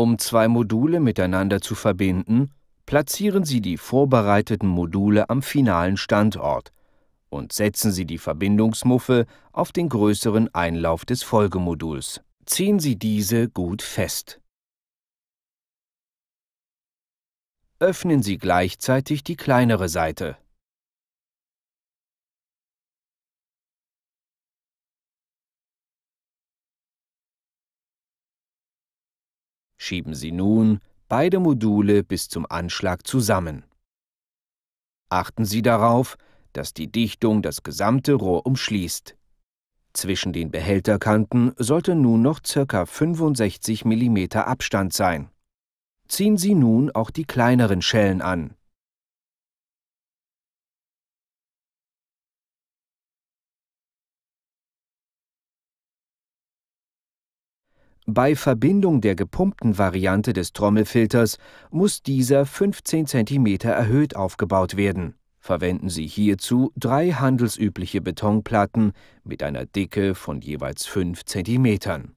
Um zwei Module miteinander zu verbinden, platzieren Sie die vorbereiteten Module am finalen Standort und setzen Sie die Verbindungsmuffe auf den größeren Einlauf des Folgemoduls. Ziehen Sie diese gut fest. Öffnen Sie gleichzeitig die kleinere Seite. Schieben Sie nun beide Module bis zum Anschlag zusammen. Achten Sie darauf, dass die Dichtung das gesamte Rohr umschließt. Zwischen den Behälterkanten sollte nun noch ca. 65 mm Abstand sein. Ziehen Sie nun auch die kleineren Schellen an. Bei Verbindung der gepumpten Variante des Trommelfilters muss dieser 15 cm erhöht aufgebaut werden. Verwenden Sie hierzu drei handelsübliche Betonplatten mit einer Dicke von jeweils 5 cm.